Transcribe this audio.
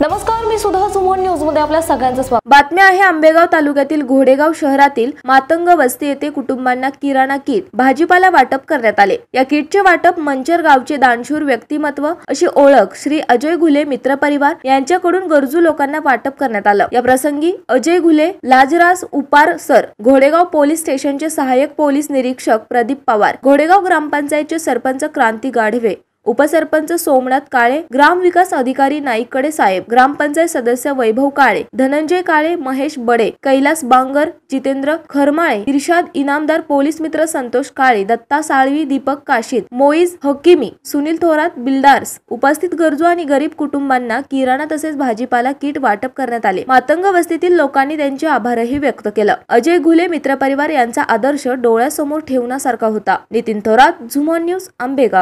नमस्कार मी सुधा सुमोन न्यूज मध्ये आपल्या सगळ्यांचं स्वागत बातमी आहे आंबेगाव तालुक्यातील घोडेगाव शहरातील मातंग वस्ती येथे कुटुंबांना किराणा किट भाजीपाला वाटप करण्यात आले या किटचे वाटप मंचर गावचे दानशूर व्यक्तिमत्व अशी ओळख श्री अजय घुले मित्र परिवार यांच्याकडून गरजू लोकांना वाटप करण्यात आलं या प्रसंगी अजय घुले लाजरास उपार सर घोडेगाव पोलीस स्टेशनचे सहाय्यक पोलीस निरीक्षक प्रदीप पवार घोडेगाव ग्रामपंचायतचे सरपंच क्रांती गाढवे उपसरपंच सोमनाथ काळे ग्राम विकास अधिकारी कडे साहेब ग्रामपंचायत सदस्य वैभव काळे धनंजय काळे महेश बडे कैलास बांगर जितेंद्र खरमाळे इरशाद इनामदार पोलीस मित्र संतोष काळे दत्ता साळवी दीपक काशीद मोईज हकीमी सुनील थोरात बिल्डार्स उपस्थित गरजू आणि गरीब कुटुंबांना किराणा तसेच भाजीपाला किट वाटप करण्यात आले मातंग वस्तीतील लोकांनी त्यांचे आभारही व्यक्त केलं अजय घुले मित्रपरिवार यांचा आदर्श डोळ्यासमोर ठेवण्यासारखा होता नितीन थोरात झुमॉन न्यूज आंबेगाव